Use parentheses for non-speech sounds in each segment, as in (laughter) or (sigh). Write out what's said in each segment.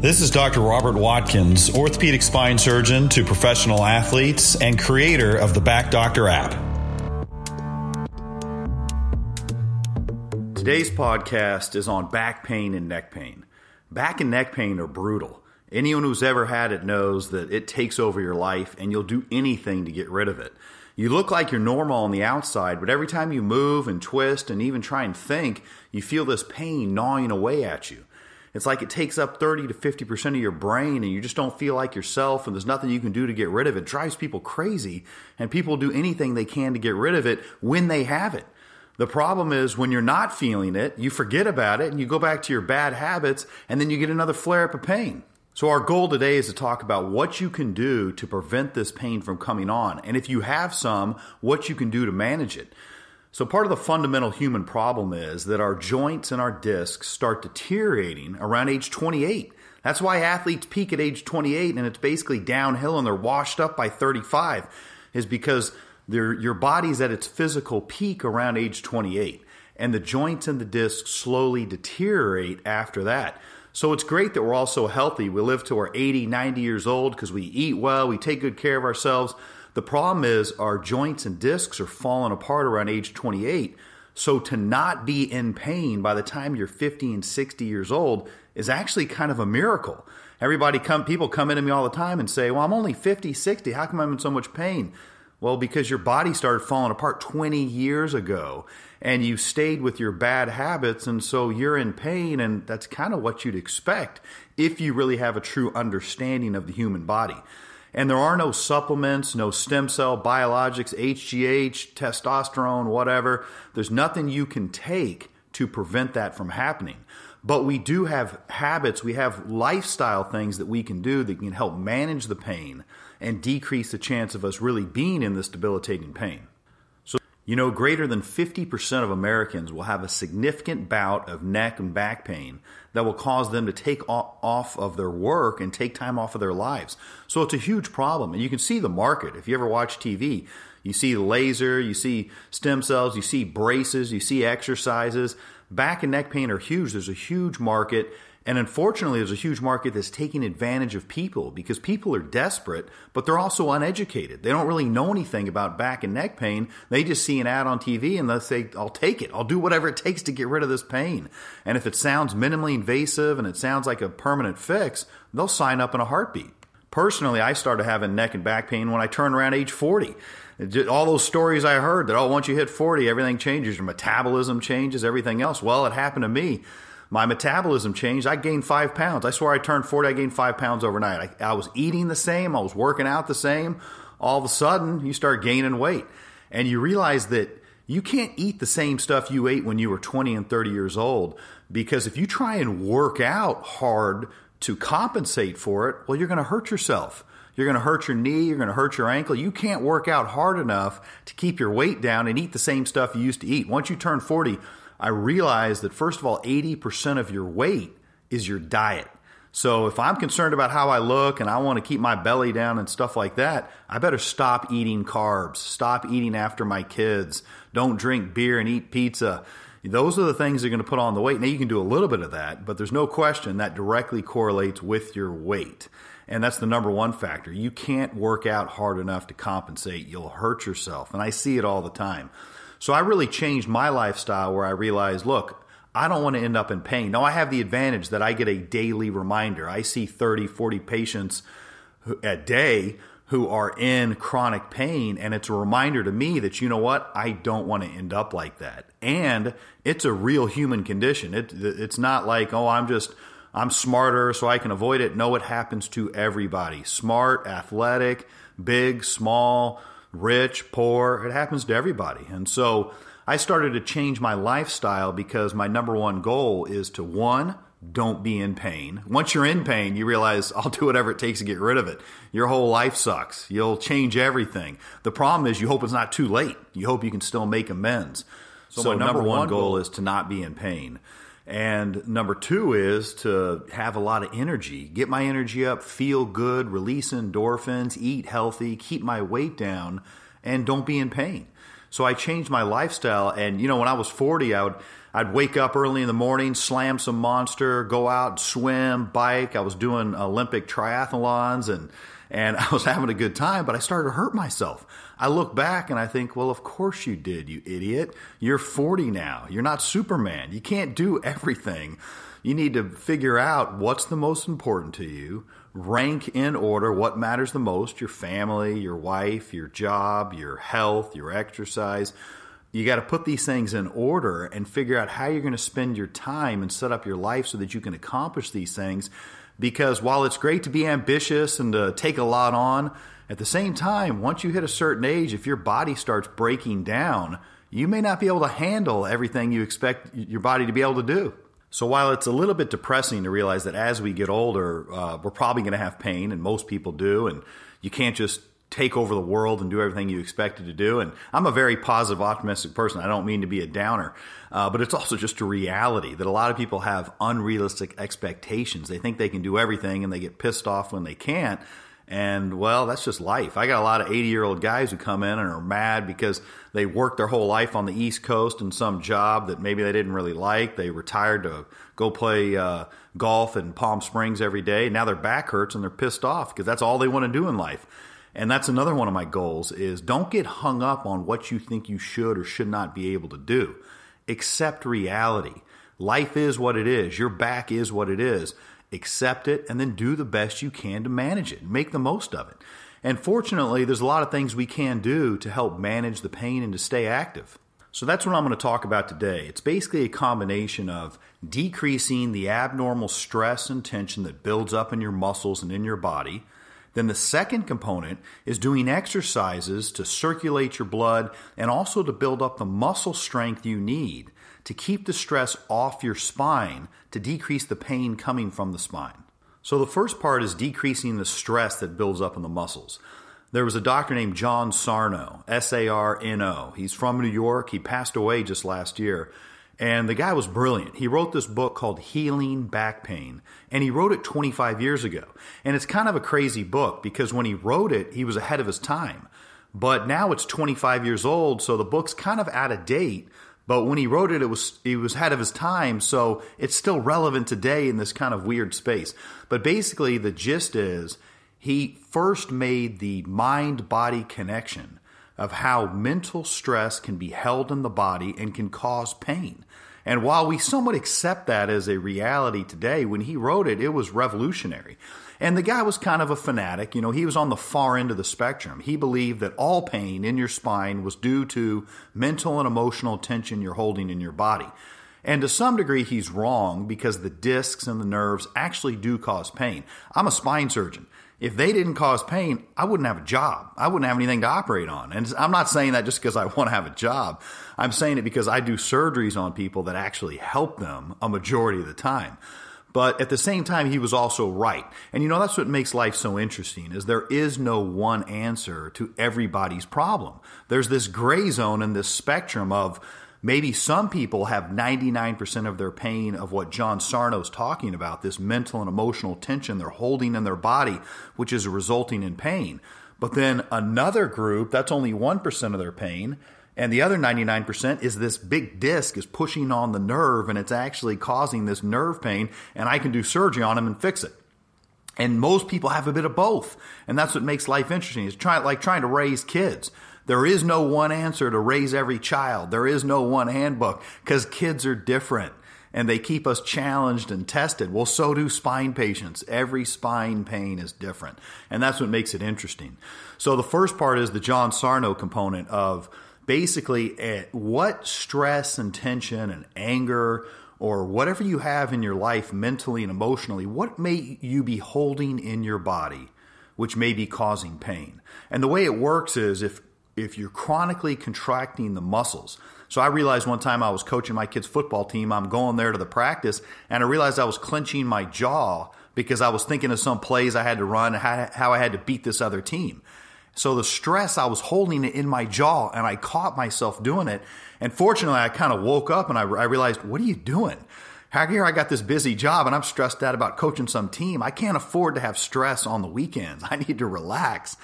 This is Dr. Robert Watkins, orthopedic spine surgeon to professional athletes and creator of the Back Doctor app. Today's podcast is on back pain and neck pain. Back and neck pain are brutal. Anyone who's ever had it knows that it takes over your life and you'll do anything to get rid of it. You look like you're normal on the outside, but every time you move and twist and even try and think, you feel this pain gnawing away at you. It's like it takes up 30 to 50% of your brain and you just don't feel like yourself and there's nothing you can do to get rid of it. it drives people crazy and people do anything they can to get rid of it when they have it. The problem is when you're not feeling it, you forget about it and you go back to your bad habits and then you get another flare up of pain. So, our goal today is to talk about what you can do to prevent this pain from coming on. And if you have some, what you can do to manage it. So, part of the fundamental human problem is that our joints and our discs start deteriorating around age 28. That's why athletes peak at age 28 and it's basically downhill and they're washed up by 35, is because your body's at its physical peak around age 28. And the joints and the discs slowly deteriorate after that. So it's great that we're all so healthy. We live to our 80, 90 years old because we eat well, we take good care of ourselves. The problem is our joints and discs are falling apart around age 28. So to not be in pain by the time you're 50 and 60 years old is actually kind of a miracle. Everybody come people come into me all the time and say, "Well, I'm only 50, 60. How come I'm in so much pain?" Well, because your body started falling apart 20 years ago and you stayed with your bad habits. And so you're in pain. And that's kind of what you'd expect if you really have a true understanding of the human body. And there are no supplements, no stem cell biologics, HGH, testosterone, whatever. There's nothing you can take to prevent that from happening. But we do have habits, we have lifestyle things that we can do that can help manage the pain and decrease the chance of us really being in this debilitating pain. You know, greater than 50% of Americans will have a significant bout of neck and back pain that will cause them to take off of their work and take time off of their lives. So it's a huge problem. And you can see the market. If you ever watch TV, you see laser, you see stem cells, you see braces, you see exercises. Back and neck pain are huge. There's a huge market. And unfortunately, there's a huge market that's taking advantage of people because people are desperate, but they're also uneducated. They don't really know anything about back and neck pain. They just see an ad on TV and they say, I'll take it. I'll do whatever it takes to get rid of this pain. And if it sounds minimally invasive and it sounds like a permanent fix, they'll sign up in a heartbeat. Personally, I started having neck and back pain when I turned around age 40 all those stories I heard that, oh, once you hit 40, everything changes, your metabolism changes, everything else. Well, it happened to me. My metabolism changed. I gained five pounds. I swear I turned 40, I gained five pounds overnight. I, I was eating the same, I was working out the same. All of a sudden, you start gaining weight. And you realize that you can't eat the same stuff you ate when you were 20 and 30 years old because if you try and work out hard to compensate for it, well, you're going to hurt yourself. You're going to hurt your knee, you're going to hurt your ankle. You can't work out hard enough to keep your weight down and eat the same stuff you used to eat. Once you turn 40, I realized that, first of all, 80% of your weight is your diet. So if I'm concerned about how I look and I want to keep my belly down and stuff like that, I better stop eating carbs, stop eating after my kids, don't drink beer and eat pizza. Those are the things that are going to put on the weight. Now you can do a little bit of that, but there's no question that directly correlates with your weight. And that's the number one factor. You can't work out hard enough to compensate. You'll hurt yourself. And I see it all the time. So I really changed my lifestyle where I realized, look, I don't want to end up in pain. Now I have the advantage that I get a daily reminder. I see 30, 40 patients a day who are in chronic pain and it's a reminder to me that you know what I don't want to end up like that and it's a real human condition it, it's not like oh I'm just I'm smarter so I can avoid it no it happens to everybody smart athletic big small rich, poor. It happens to everybody. And so I started to change my lifestyle because my number one goal is to one, don't be in pain. Once you're in pain, you realize I'll do whatever it takes to get rid of it. Your whole life sucks. You'll change everything. The problem is you hope it's not too late. You hope you can still make amends. So, so my number, number one, one goal, goal is to not be in pain. And number two is to have a lot of energy, get my energy up, feel good, release endorphins, eat healthy, keep my weight down, and don't be in pain. So I changed my lifestyle. And, you know, when I was 40, I would. I'd wake up early in the morning, slam some monster, go out, swim, bike. I was doing Olympic triathlons and and (laughs) I was having a good time, but I started to hurt myself. I look back and I think, well, of course you did, you idiot. You're 40 now. You're not Superman. You can't do (laughs) everything. You need to figure out what's the most important to you, rank in order what matters the most your family, your wife, your job, your health, your exercise. You got to put these things in order and figure out how you're going to spend your time and set up your life so that you can accomplish these things. Because while it's great to be ambitious and to take a lot on, at the same time, once you hit a certain age, if your body starts breaking down, you may not be able to handle everything you expect your body to be able to do. So, while it's a little bit depressing to realize that as we get older, uh, we're probably going to have pain, and most people do, and you can't just take over the world and do everything you expected to do. And I'm a very positive, optimistic person. I don't mean to be a downer, uh, but it's also just a reality that a lot of people have unrealistic expectations. They think they can do everything and they get pissed off when they can't. And well, that's just life. I got a lot of 80 year old guys who come in and are mad because they worked their whole life on the East Coast in some job that maybe they didn't really like. They retired to go play uh, golf in Palm Springs every day. Now their back hurts and they're pissed off because that's all they want to do in life. And that's another one of my goals is don't get hung up on what you think you should or should not be able to do. Accept reality. Life is what it is. Your back is what it is accept it, and then do the best you can to manage it, make the most of it. And fortunately, there's a lot of things we can do to help manage the pain and to stay active. So that's what I'm going to talk about today. It's basically a combination of decreasing the abnormal stress and tension that builds up in your muscles and in your body. Then the second component is doing exercises to circulate your blood and also to build up the muscle strength you need to keep the stress off your spine to decrease the pain coming from the spine. So, the first part is decreasing the stress that builds up in the muscles. There was a doctor named John Sarno, S A R N O. He's from New York. He passed away just last year. And the guy was brilliant. He wrote this book called Healing Back Pain, and he wrote it 25 years ago. And it's kind of a crazy book because when he wrote it, he was ahead of his time. But now it's 25 years old, so the book's kind of out of date. But when he wrote it, it was he was ahead of his time, so it's still relevant today in this kind of weird space. But basically, the gist is he first made the mind body connection of how mental stress can be held in the body and can cause pain. And while we somewhat accept that as a reality today, when he wrote it, it was revolutionary. And the guy was kind of a fanatic. You know, he was on the far end of the spectrum. He believed that all pain in your spine was due to mental and emotional tension you're holding in your body. And to some degree, he's wrong because the discs and the nerves actually do cause pain. I'm a spine surgeon. If they didn't cause pain, I wouldn't have a job. I wouldn't have anything to operate on. And I'm not saying that just because I (laughs) want to have a job. I'm saying it because I do surgeries on people that actually help them a majority of the time. But at the same time, he was also right. And you know, that's what makes life so interesting is there is no one answer to everybody's problem. There's this gray zone and this spectrum of maybe some people have 99% of their pain of what John Sarno's talking about, this mental and emotional tension they're holding in their body, which is resulting in pain. But then another group, that's only 1% of their pain, and the other 99% is this big disc is pushing on the nerve and it's actually causing this nerve pain, and I can do surgery on him and fix it. And most people have a bit of both. And that's what makes life interesting. It's try, like trying to raise kids. There is no one answer to raise every child. There is no one handbook because kids are different and they keep us challenged and tested. Well, so do spine patients. Every spine pain is different. And that's what makes it interesting. So the first part is the John Sarno component of basically eh, what stress and tension and anger or whatever you have in your life mentally and emotionally, what may you be holding in your body which may be causing pain. And the way it works is if if you're chronically contracting the muscles. So I realized one time I was coaching my kids football team, I'm going there to the practice and I realized I was clenching my jaw because I was thinking of some plays I had to run, how I had to beat this other team. So the stress, I was holding it in my jaw and I caught myself doing it. And fortunately, I kind of woke up and I, I realized, what are you doing? How here I got this busy job and I'm stressed out about coaching some team. I can't afford to have stress on the weekends. (laughs) I need to relax.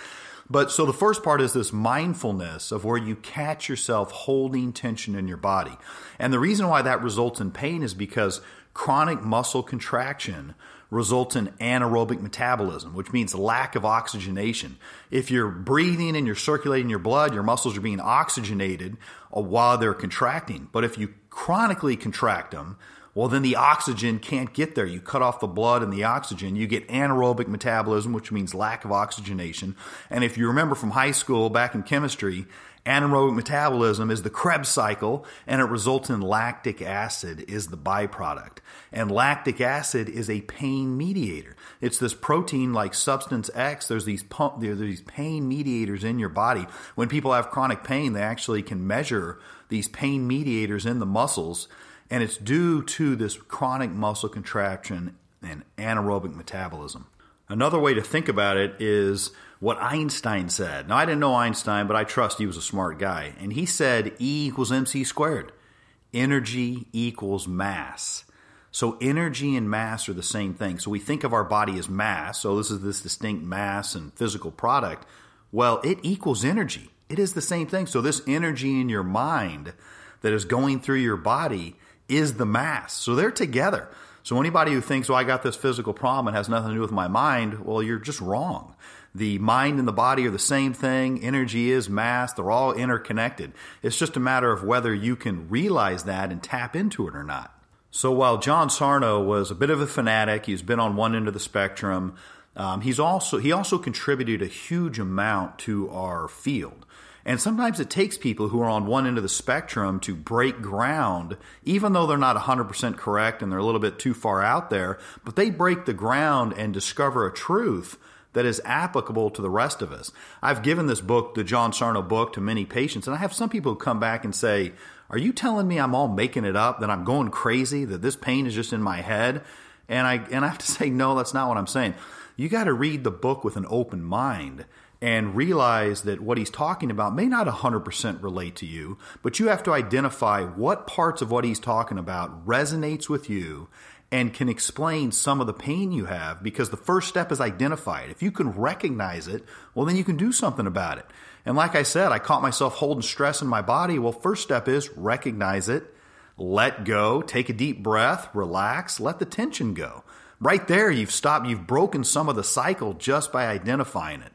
But so the first part is this mindfulness of where you catch yourself holding tension in your body. And the reason why that results in pain is because chronic muscle contraction results in anaerobic metabolism, which means lack of oxygenation. If you're breathing and you're circulating your blood, your muscles are being oxygenated uh, while they're contracting. But if you chronically contract them, well, then the oxygen can't get there. You cut off the blood and the oxygen. You get anaerobic metabolism, which means lack of oxygenation. And if you remember from high school back in chemistry, Anaerobic metabolism is the Krebs cycle, and it results in lactic acid is the byproduct. And lactic acid is a pain mediator. It's this protein-like substance X. There's these pump, there's these pain mediators in your body. When people have chronic pain, they actually can measure these pain mediators in the muscles, and it's due to this chronic muscle contraction and anaerobic metabolism. Another way to think about it is what Einstein said. Now, I didn't know Einstein, but I trust he was a smart guy. And he said E equals mc squared. Energy equals mass. So energy and mass are the same thing. So we think of our body as mass. So this is this distinct mass and physical product. Well, it equals energy. It is the same thing. So this energy in your mind that is going through your body is the mass. So they're together. So anybody who thinks, "Well, oh, I got this physical problem and has nothing to do with my mind," well, you're just wrong. The mind and the body are the same thing. Energy is mass. They're all interconnected. It's just a matter of whether you can realize that and tap into it or not. So while John Sarno was a bit of a fanatic, he's been on one end of the spectrum. Um, he's also he also contributed a huge amount to our field. And sometimes it takes people who are on one end of the spectrum to break ground, even though they're not 100% correct and they're a little bit too far out there, but they break the ground and discover a truth that is applicable to the rest of us. I've given this book, the John Sarno book, to many patients, and I have some people who come back and say, Are you telling me I'm all making it up, that I'm going crazy, that this pain is just in my head? And I and I have to (laughs) say, no, that's not what I'm saying. You got to read the book with an open mind and realize that what he's talking about may not 100% relate to you, but you have to identify what parts of what he's talking about resonates with you and can explain some of the pain you have because the first step is identify it. If you can recognize it, well, then you can do something about it. And like I said, I caught myself holding stress in my body. Well, first step is recognize it, let go, take a deep breath, relax, let the tension go. Right there, you've stopped, you've broken some of the cycle just by identifying it.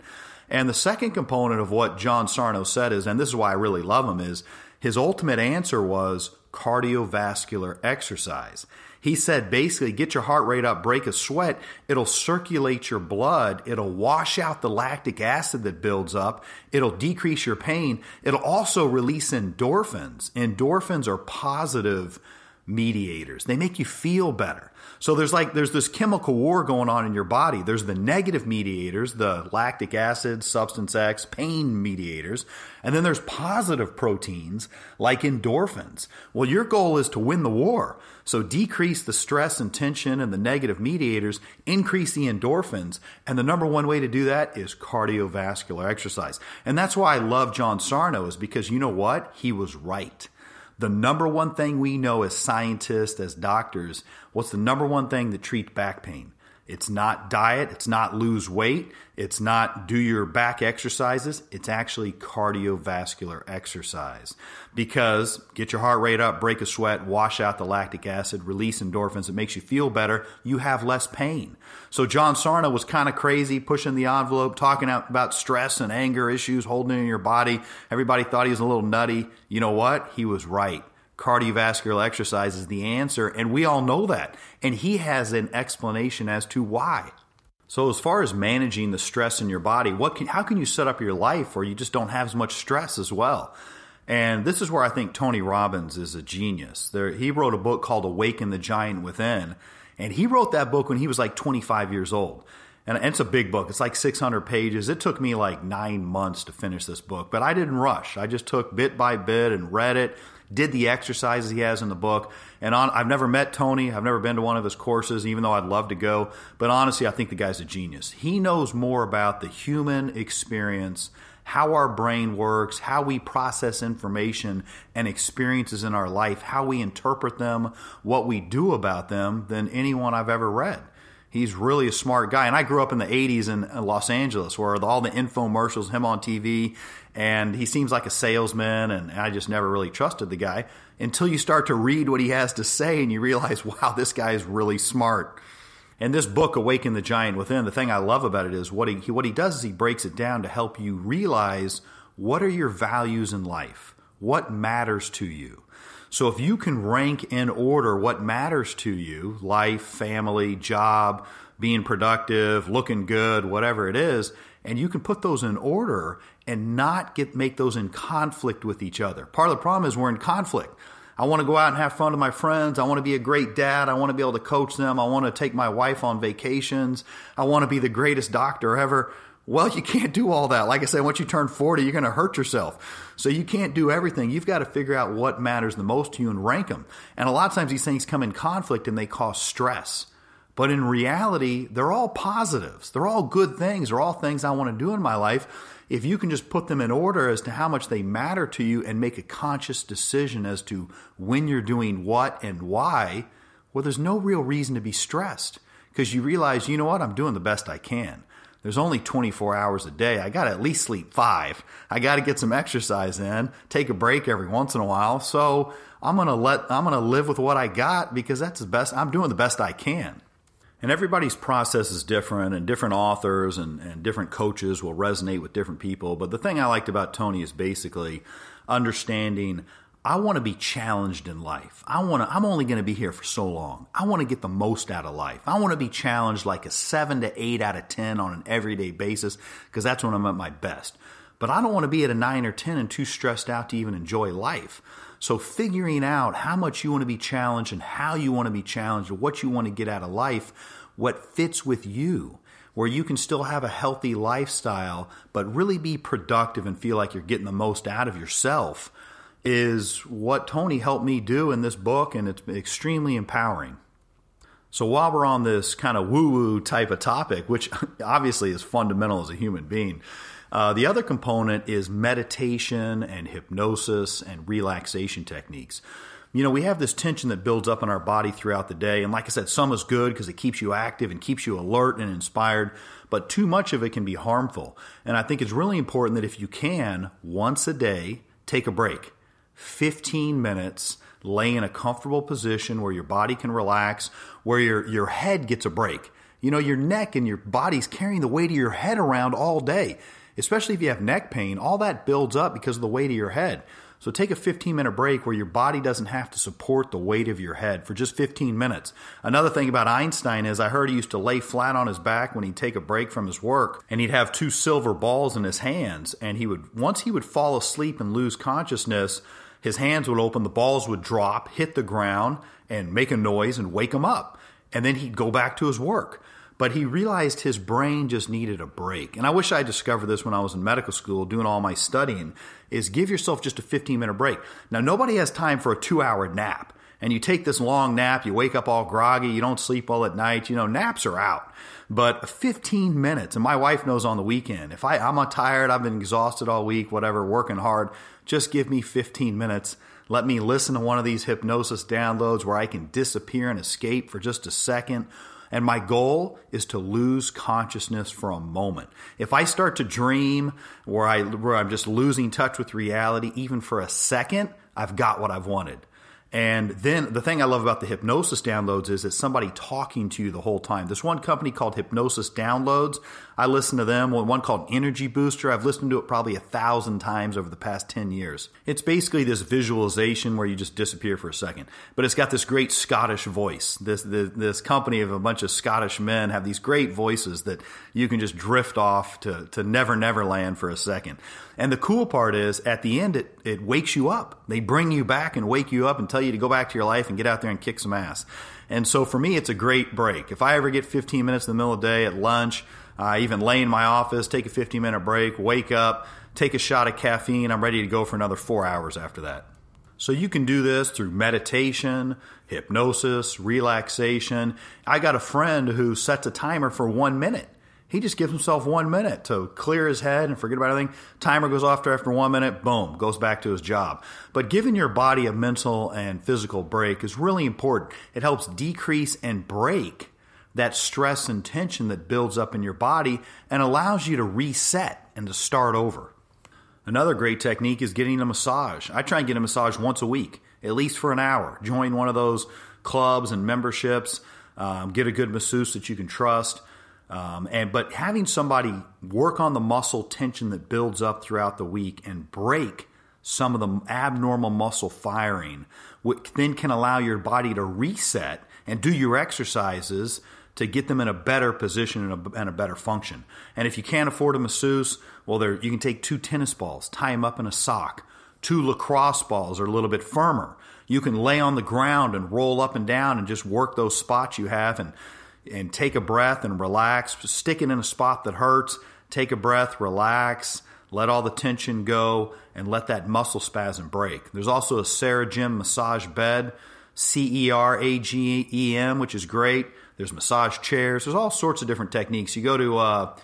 And the second component of what John Sarno said is, and this is why I really love him, is his ultimate answer was cardiovascular exercise. He said basically get your heart rate up, break a sweat, it'll circulate your blood, it'll wash out the lactic acid that builds up, it'll decrease your pain, it'll also release endorphins. Endorphins are positive mediators. They make you feel better. So there's like there's this chemical war going on in your body. There's the negative mediators, the lactic acid, substance X, pain mediators, and then there's positive proteins like endorphins. Well, your goal is to win the war. So decrease the stress and tension and the negative mediators, increase the endorphins. And the number one way to do that is cardiovascular exercise. And that's why I love John Sarno is because you know what? He was right. The number one thing we know as scientists, as doctors, what's the number one thing that treats back pain? It's not diet, it's not lose weight, it's not do your back exercises, it's actually cardiovascular exercise. Because get your heart rate up, break a sweat, wash out the lactic acid, release endorphins, it makes you feel better, you have less pain. So John Sarna was kind of crazy, pushing the envelope, talking about stress and anger issues holding in your body. Everybody thought he was a little nutty. You know what? He was right cardiovascular exercise is the answer. And we all know that. And he has an explanation as to why. So, as far as managing the stress in your body, what can, how can you set up your life where you just don't have as much stress as well? And this is where I think Tony Robbins is a genius. There, he wrote a book called Awaken the Giant Within. And he wrote that book when he was like 25 years old. And it's a big book. It's like 600 pages. It took me like nine months to finish this book, but I didn't rush. I just took bit by bit and read it did the exercises he has in the book. And on, I've never met Tony. I've never been to one of his courses, even though I'd love to go. But honestly, I think the guy's a genius. He knows more about the human experience, how our brain works, how we process information and experiences in our life, how we interpret them, what we do about them, than anyone I've ever read he's really a smart guy. And I grew up in the 80s in Los Angeles where all the infomercials, him on TV, and he seems like a salesman and I just never really trusted the guy until you start to read what he has to say and you realize (laughs) wow this guy is really smart. And this book Awaken the Giant Within the thing I love about it is what he what he does is he breaks it down to help you realize what are your values in life? What matters to you? So if you can rank in order what matters to you, life, family, job, being productive, looking good, whatever it is, and you can put those in order and not get make those in conflict with each other. Part of the problem is we're in conflict. I want to go out and have fun with my friends. I want to be a great dad. I want to be able to coach them. I want to take my wife on vacations. I want to be the greatest doctor ever. Well, you can't do all that. Like I said, once you turn 40, you're going to hurt yourself. So you can't do everything. You've got to figure out what matters the most to you and rank them. And a lot of times these things come in conflict and they cause stress. But in reality, they're all positives. They're all good things. They're all things I want to do in my life. If you can just put them in order as to how much they matter to you and make a conscious decision as to when you're doing what and why, well, there's no real reason to be stressed because you realize, you know what, I'm doing the best I can. There's only 24 hours a day. I got to at least sleep five. I got to get some exercise in, take a break every once in a while. So I'm going to let, I'm going to live with what I got because that's the best, I'm doing the best I can. And everybody's process is different, and different authors and, and different coaches will resonate with different people. But the thing I liked about Tony is basically understanding I want to be challenged in life. I want to, I'm only going to be here for so long. I want to get the most out of life. I want to be challenged like a seven to eight out of 10 on an everyday basis because that's when I'm at my best. But I don't want to be at a nine or 10 and too stressed out to even enjoy life. So figuring out how much you want to be challenged and how you want to be challenged, what you want to get out of life, what fits with you, where you can still have a healthy lifestyle, but really be productive and feel like you're getting the most out of yourself is what Tony helped me do in this book, and it's extremely empowering. So, while we're on this kind of woo woo type of topic, which (laughs) obviously is fundamental as a human being, uh, the other component is meditation and hypnosis and relaxation techniques. You know, we have this tension that builds up in our body throughout the day. And like I said, some is good because it keeps you active and keeps you alert and inspired, but too much of it can be harmful. And I think it's really important that if you can, once a day, take a break 15 minutes lay in a comfortable position where your body can relax, where your, your head gets a break. You know, your neck and your body's carrying the weight of your head around all day especially if you have neck pain, all that builds up because of the weight of your head. So take a 15 minute break where your body doesn't have to support the weight of your head for just 15 minutes. Another thing about Einstein is I heard he used to lay flat on his back when he'd take a break from his work and he'd have two silver balls in his hands and he would once he would fall asleep and lose consciousness, his hands would open, the balls would drop, hit the ground and make a noise and wake him up. And then he'd go back to his work but he realized his brain just needed a break. And I wish I discovered this when I was in medical school doing all my studying is give yourself just a 15 minute break. Now nobody has time for a 2 hour nap. And you take this long nap, you wake up all groggy, you don't sleep well at night, you know, naps are out. But 15 minutes, and my wife knows on the weekend, if I, I'm tired, I've been exhausted all week, whatever, working hard, just give me 15 minutes. Let me listen to one of these hypnosis downloads where I can disappear and escape for just a second and my goal is to lose consciousness for a moment. If I start to dream where, I, where I'm just losing touch with reality, even for a second, I've got what I've wanted. And then the thing I love about the hypnosis downloads is it's somebody talking to you the whole time. This one company called Hypnosis Downloads, I listen to them. One called Energy Booster. I've listened to it probably a thousand times over the past 10 years. It's basically this visualization where you just disappear for a second, but it's got this great Scottish voice. This, this, this company of a bunch of Scottish men have these great voices that you can just drift off to, to never, never land for a second. And the cool part is at the end, it, it wakes you up. They bring you back and wake you up and tell you to go back to your life and get out there and kick some ass. And so for me, it's a great break. If I ever get 15 minutes in the middle of the day at lunch, I even lay in my office, take a 15 minute break, wake up, take a shot of caffeine. I'm ready to go for another four hours after that. So you can do this through meditation, hypnosis, relaxation. I got a friend who sets a timer for one minute. He just gives himself one minute to clear his head and forget about everything. Timer goes off after one minute, boom, goes back to his job. But giving your body a mental and physical break is really important. It helps decrease and break that stress and tension that builds up in your body and allows you to reset and to start over. Another great technique is getting a massage. I try and get a massage once a week, at least for an hour. Join one of those clubs and memberships. Um, get a good masseuse that you can trust. Um, and but having somebody work on the muscle tension that builds up throughout the week and break some of the abnormal muscle firing, which then can allow your body to reset and do your exercises to get them in a better position and a, and a better function. And if you can't afford a masseuse, well, there you can take two tennis balls, tie them up in a sock. Two lacrosse balls are a little bit firmer. You can lay on the ground and roll up and down and just work those spots you have and and take a breath and relax. Stick it in a spot that hurts. Take a breath, relax, let all the tension go, and let that muscle spasm break. There's also a Sarah Gym massage bed, C E R A G E M, which is great. There's massage chairs. There's all sorts of different techniques. You go to uh,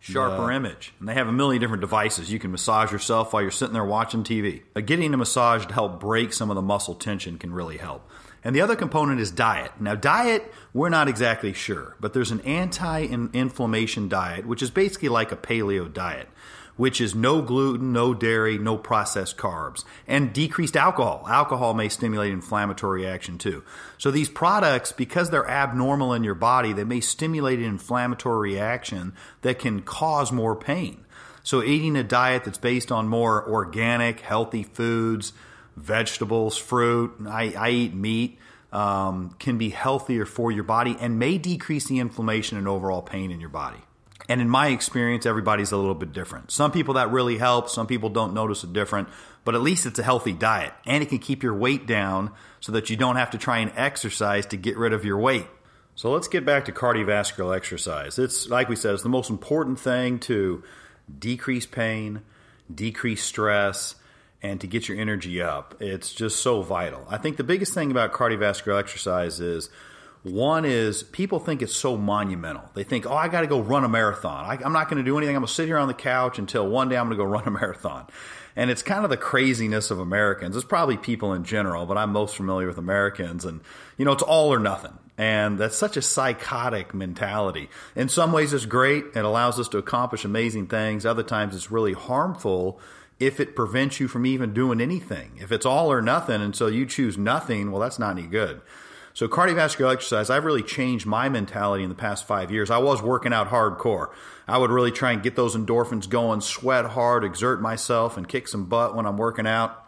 Sharper yeah. Image, and they have a million different devices. You can massage yourself while you're sitting there watching TV. But getting a massage to help break some of the muscle tension can really help. And the other component is diet. Now, diet, we're not exactly sure, but there's an anti inflammation diet, which is basically like a paleo diet which is no gluten, no dairy, no processed carbs, and decreased alcohol. Alcohol may stimulate inflammatory action too. So these products, because they're abnormal in your body, they may stimulate an inflammatory reaction that can cause more pain. So eating a diet that's based on more organic, healthy foods, vegetables, fruit, I, I eat meat. Um, can be healthier for your body and may decrease the inflammation and overall pain in your body. And in my experience, everybody's a little bit different. Some people that really help. some people don't notice a difference, but at least it's a healthy diet and it can keep your weight down so that you don't have to try and exercise to get rid of your weight. So let's get back to cardiovascular exercise. It's like we said, it's the most important thing to decrease pain, decrease stress, and to get your energy up. It's just so vital. I think the biggest thing about cardiovascular exercise is one is people think it's so monumental. They think, oh, I got to go run a marathon. I, am not going to do anything. I'm going to sit here on the couch until one day I'm going to go (laughs) run a marathon. And it's kind of the craziness of Americans. It's probably people in general, but I'm most familiar with Americans. And, you know, it's all or nothing. And that's such a psychotic mentality. In some ways, it's great. It allows us to accomplish amazing things. Other times, it's really harmful if it prevents you from even doing anything. If it's all or nothing, and so you choose nothing, well, that's not any good. So cardiovascular exercise, I've really changed my mentality in the past five years. I was working out hardcore. I would really try and get those endorphins going, sweat hard, exert myself, and kick some butt when I'm working out.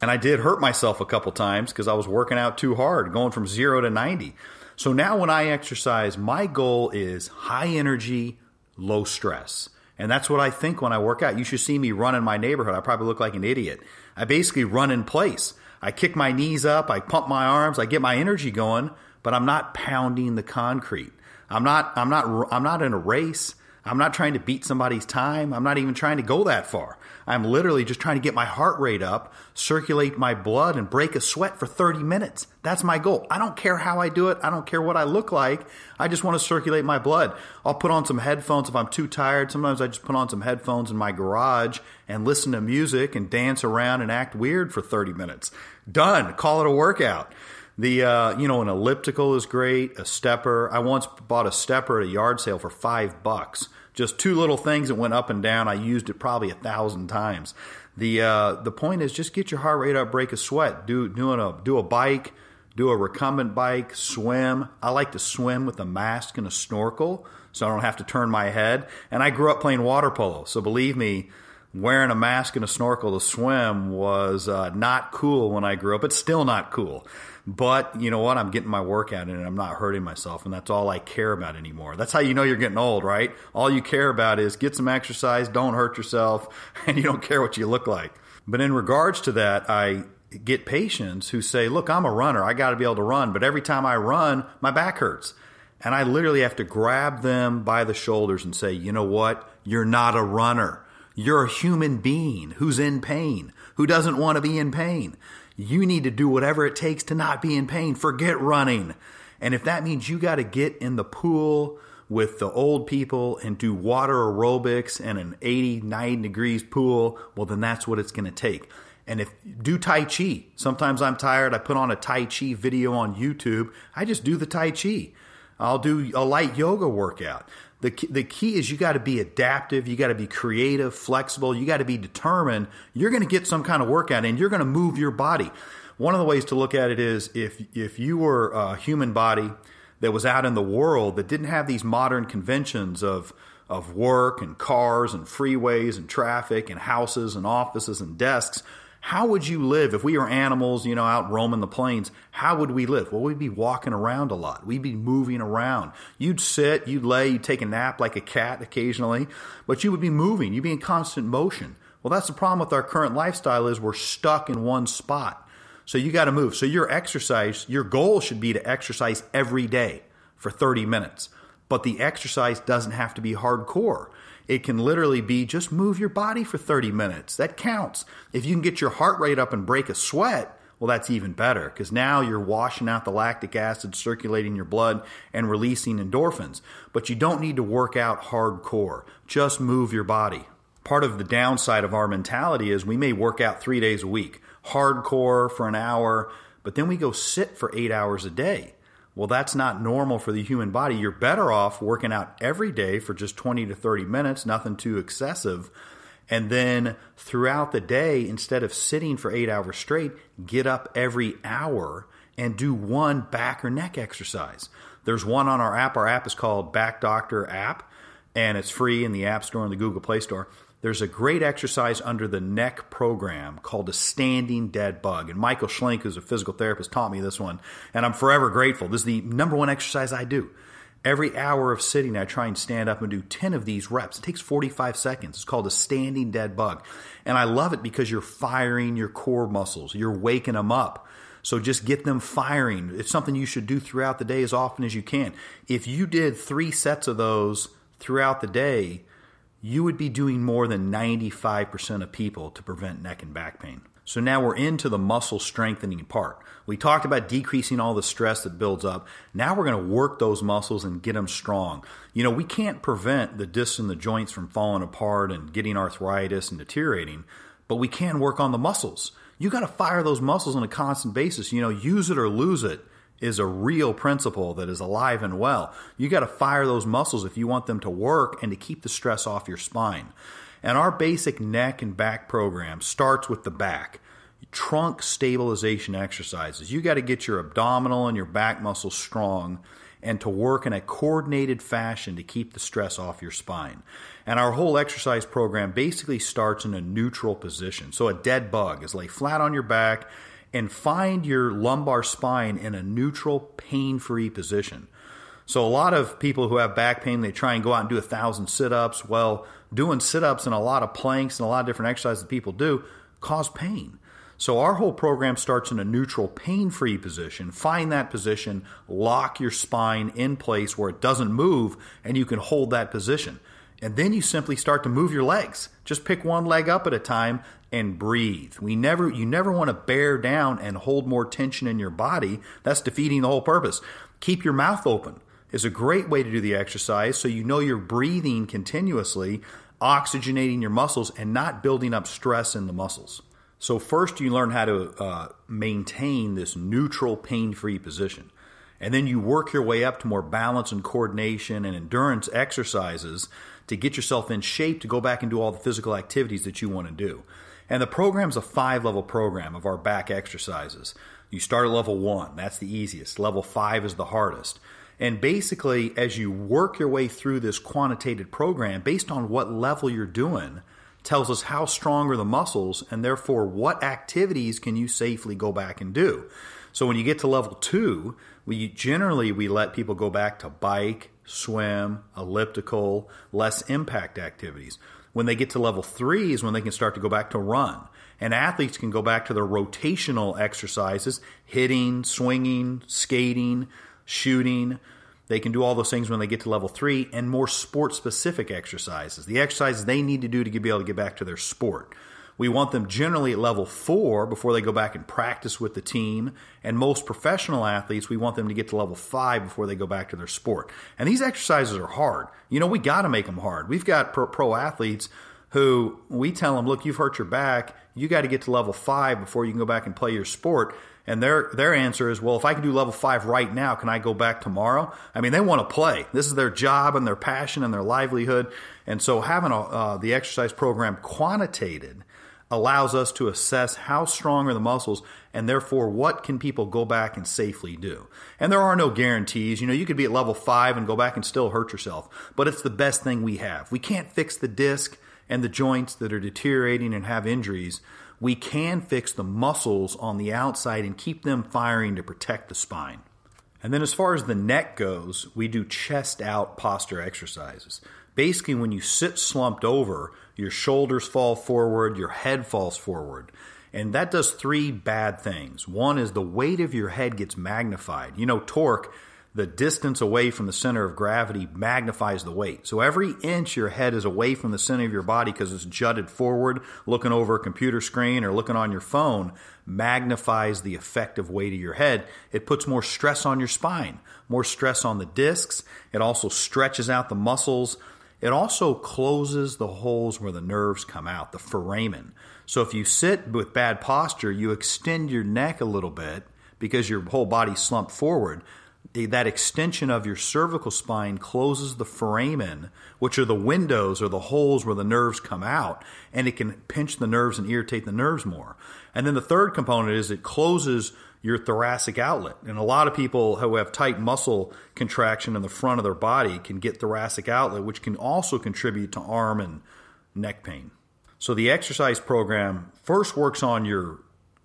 And I did hurt myself a couple times because I was working out too hard, going from zero to 90. So now when I exercise, my goal is high energy, low stress. And that's what I think when I work out. You should see me run in my neighborhood. I probably look like an idiot. I basically run in place. I kick my knees up, I pump my arms, I get my energy going, but I'm not pounding the concrete. I'm not I'm not I'm not in a race. I'm not trying to beat somebody's time. I'm not even trying to go that far. I'm literally just trying to get my heart rate up, circulate my blood, and break a sweat for 30 minutes. That's my goal. I don't care how I do it. I don't care what I look like. I just want to circulate my blood. I'll put on some headphones if I'm too tired. Sometimes I just put on some headphones in my garage and listen to music and dance around and act weird for 30 minutes. Done. Call it a workout. The uh, you know an elliptical is great. A stepper. I once bought a stepper at a yard sale for five bucks. Just two little things that went up and down. I used it probably a thousand times. The uh, the point is just get your heart rate up, break a sweat, do doing a uh, do a bike, do a recumbent bike, swim. I like to swim with a mask and a snorkel so I don't have to turn my head. And I grew up playing water polo, so believe me, wearing a mask and a snorkel to swim was uh, not cool when I grew up. It's still not cool. But you know what? I'm getting my workout in and I'm not hurting myself. And that's all I care about anymore. That's how you know you're getting old, right? All you care about is get some exercise, don't hurt yourself, (laughs) and you don't care what you look like. But in regards to that, I get patients who say, Look, I'm a runner. I got to be able to run. But every time I run, my back hurts. And I literally have to grab them by the shoulders and say, You know what? You're not a runner. You're a human being who's in pain, who doesn't want to be in pain. You need to do whatever it takes to not be in pain. Forget running. And if that means you got to get in the pool with the old people and do water aerobics in an 80, 90 degrees pool, well, then that's what it's going to take. And if do Tai Chi, sometimes I'm tired. I put on a Tai Chi video on YouTube. I just do the Tai Chi. I'll do a light yoga workout. The key, the key is you got to be adaptive, you got to be creative, flexible, you got to be determined. You're going to get some kind of workout and you're going to move your body. One of the ways to look at it is if if you were a human body that was out in the world that didn't have these modern conventions of of work and cars and freeways and traffic and houses and offices and desks, how would you live if we were animals, you know, out roaming the plains? How would we live? Well, we'd be walking around a lot. We'd be moving around. You'd sit, you'd lay, you'd take a nap like a cat occasionally, but you would be moving. You'd be in constant motion. Well, that's the problem with our current lifestyle is we're stuck in one spot. So you got to move. So your exercise, your goal should be to exercise every day for 30 minutes. But the exercise doesn't have to be hardcore. It can literally be just move your body for 30 minutes. That counts. If you can get your heart rate up and break a sweat, well, that's even better because now you're washing out the lactic acid circulating your blood and releasing endorphins. But you don't need to work out hardcore, just move your body. Part of the downside of our mentality is we may work out three days a week, hardcore for an hour, but then we go sit for eight hours a day. Well, that's not normal for the human body. You're better off working out every day for just 20 to 30 minutes, nothing too excessive. And then throughout the day, instead of sitting for eight hours straight, get up every hour and do one back or neck exercise. There's one on our app. Our app is called Back Doctor App, and it's free in the App Store and the Google Play Store there's a great exercise under the neck program called a standing dead bug. And Michael Schlink, who's a physical therapist, taught me this one. And I'm forever grateful. This is the number one exercise I do. Every hour of sitting, I try and stand up and do 10 of these reps. It takes 45 seconds. It's called a standing dead bug. And I love it because you're firing your core muscles, you're waking them up. So just get them firing. It's something you should do throughout the day as often as you can. If you did three sets of those throughout the day, you would be doing more than 95% of people to prevent neck and back pain. So now we're into the muscle strengthening part. We talked about decreasing all the stress that builds up. Now we're going to work those muscles and get them strong. You know, we can't prevent the discs and the joints from falling apart and getting arthritis and deteriorating, but we can work on the muscles. You got to fire those muscles on a constant basis. You know, use it or lose it is a real principle that is alive and well. You got to fire those muscles if you want them to work and to keep the stress off your spine. And our basic neck and back program starts with the back. Trunk stabilization exercises. You got to get your abdominal and your back muscles strong and to work in a coordinated fashion to keep the stress off your spine. And our whole exercise program basically starts in a neutral position. So a dead bug is lay flat on your back and find your lumbar spine in a neutral, pain free position. So, a lot of people who have back pain, they try and go out and do a thousand sit ups. Well, doing sit ups and a lot of planks and a lot of different exercises that people do cause pain. So our whole program starts in a neutral, pain free position. Find that position, lock your spine in place where it doesn't move, and you can hold that position. And then you simply start to move your legs. Just pick one leg up at a time and breathe. We never you never want to bear down and hold more tension in your body. That's defeating the whole purpose. Keep your mouth open is a great way to do the exercise so you know you're breathing continuously, oxygenating your muscles and not building up stress in the muscles. So first you learn how to uh, maintain this neutral pain-free position. And then you work your way up to more balance and coordination and endurance exercises to get yourself in shape to go back and do all the physical activities that you want to do. And the program's a five level program of our back exercises. You start at level one, that's the easiest. Level five is the hardest. And basically, as you work your way through this quantitated program, based on what level you're doing, tells us how strong are the muscles and therefore what activities can you safely go back and do. So when you get to level two, we generally we let people go back to bike, swim, elliptical, less impact activities. When they get to level three is when they can start to go back to run. And athletes can go back to their rotational exercises hitting, swinging, skating, shooting. They can do all those things when they get to level three and more sport specific exercises, the exercises they need to do to be able to get back to their sport. We want them generally at level four before they go back and practice with the team. And most professional athletes, we want them to get to level five before they go back to their sport. And these exercises are hard. You know, we got to make them hard. We've got pro, pro athletes who we tell them, look, you've hurt your back. You got to get to level five before you can go back and play your sport. And their their answer is, well, if I can do level five right now, can I go back tomorrow? I mean, they want to play. This is their job and their passion and their livelihood. And so, having a, uh, the exercise program quantitated allows us to assess how strong are the muscles and therefore what can people go back and safely do. And there are no guarantees. You know, you could be at level five and go back and still hurt yourself, but it's the best thing we have. We can't fix the disc and the joints that are deteriorating and have injuries. We can fix the muscles on the outside and keep them firing to protect the spine. And then, as far as the neck goes, we do chest out posture exercises basically when you sit slumped over, your shoulders fall forward, your head falls forward. And that does three bad things. One is the weight of your head gets magnified. You know, torque, the distance away from the center of gravity magnifies the weight. So every inch your head is away from the center of your body because it's jutted forward, looking over a computer screen or looking on your phone, magnifies the effective weight of your head. It puts more stress on your spine, more stress on the discs. It also stretches out the muscles it also closes the holes where the nerves come out, the foramen. So if you sit with bad posture, you extend your neck a little bit because your whole body slumped forward. That extension of your cervical spine closes the foramen, which are the windows or the holes where the nerves come out, and it can pinch the nerves and irritate the nerves more. And then the third component is it closes your thoracic outlet. And a lot of people who have tight muscle contraction in the front of their body can get thoracic outlet, which can also contribute to arm and neck pain. So the exercise program first works on your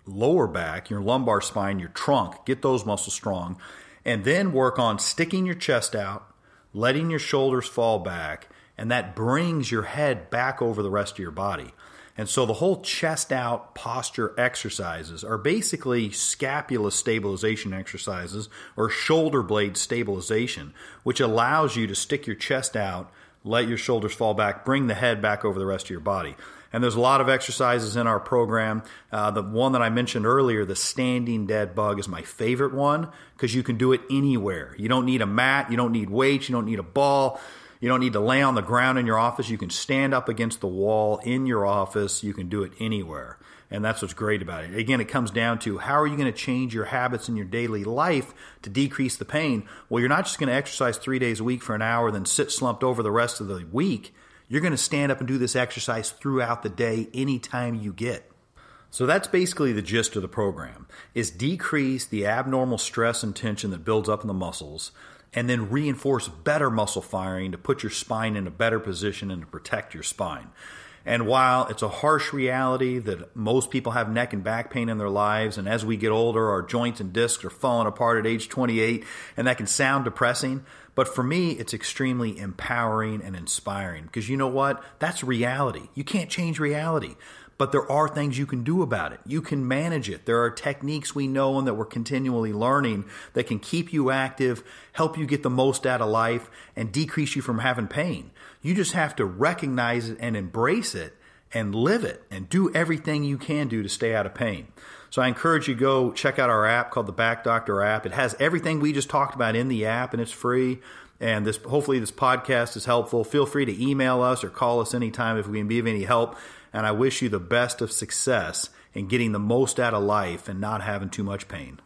lower back, your lumbar spine, your trunk, get those muscles strong, and then work on sticking your chest out, letting your shoulders fall back, and that brings your head back over the rest of your body. And so the whole chest out posture exercises are basically scapula stabilization exercises or shoulder blade stabilization, which allows you to stick your chest out, let your shoulders fall back, bring the head back over the rest of your body. And there's a lot of exercises in our program. Uh, the one that I mentioned earlier, the standing dead bug, is my favorite one because you can do it anywhere. You don't need a mat, you don't need weights, you don't need a ball. You don't need to lay on the ground in your office. You can stand up against the wall in your office. You can do it anywhere. And that's what's great about it. Again, it comes down to how are you going to change your habits in your daily life to decrease the pain? Well, you're not just going to exercise three days a week for an hour, then sit slumped over the rest of the week. You're going to stand up and do this exercise throughout the day anytime you get. So that's basically the gist of the program is decrease the abnormal stress and tension that builds up in the muscles and then reinforce better muscle firing to put your spine in a better position and to protect your spine. And while it's a harsh reality that most people have neck and back pain in their lives, and as we get older, our joints and discs are falling apart at age 28, and that can sound depressing, but for me, it's extremely empowering and inspiring because you know what? That's reality. You can't change reality. But there are things you can do about it. You can manage it. There are techniques we know and that we're continually learning that can keep you active, help you get the most out of life, and decrease you from having pain. You just have to recognize it and embrace it and live it and do everything you can do to stay out of pain. So I encourage you go check out our app called the Back Doctor app. It has everything we just talked about in the app and it's free. And this hopefully this podcast is helpful. Feel free to email us or call us anytime if we can be of any help and I wish you the best of success in getting the most out of life and not having too much pain.